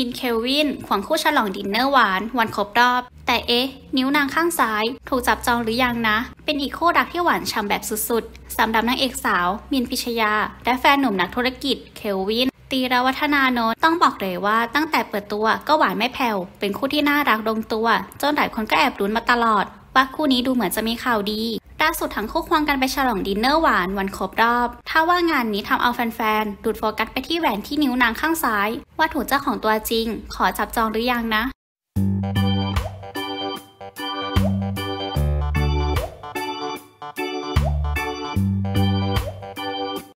ินเคลวินขวงคู่ฉลองดินเนอร์หวาน วันครบรอบ แต่เอ๊ะ นิ้วนางข้างซ้าย ถูกจับจองหรือยังนะ เป็นอีกคู่รักที่หวานฉ่ำแบบสุดๆ สำหรับนางเอกสาวมินพิชยา และแฟนหนุ่มนักธุรกิจเคลวิน ตีรวัฒนานนท์ ต้องบอกเลยว่าตั้งแต่เปิดตัวก็หวานไม่แผ่วเป็นคู่ที่น่ารักลงตัว จนหลายคนก็แอบลุ้นมาตลอดว่าคู่นี้ดูเหมือนจะมีข่าวดีล่าสุดทั้งคู่ควงกันไปฉลองดินเนอร์หวานวันครบรอบ ถ้าว่างานนี้ทำเอาแฟนๆ ดูดโฟกัสไปที่แหวนที่นิ้วนางข้างซ้าย ว่าถูกเจ้าของตัวจริง ขอจับจองหรือยังนะ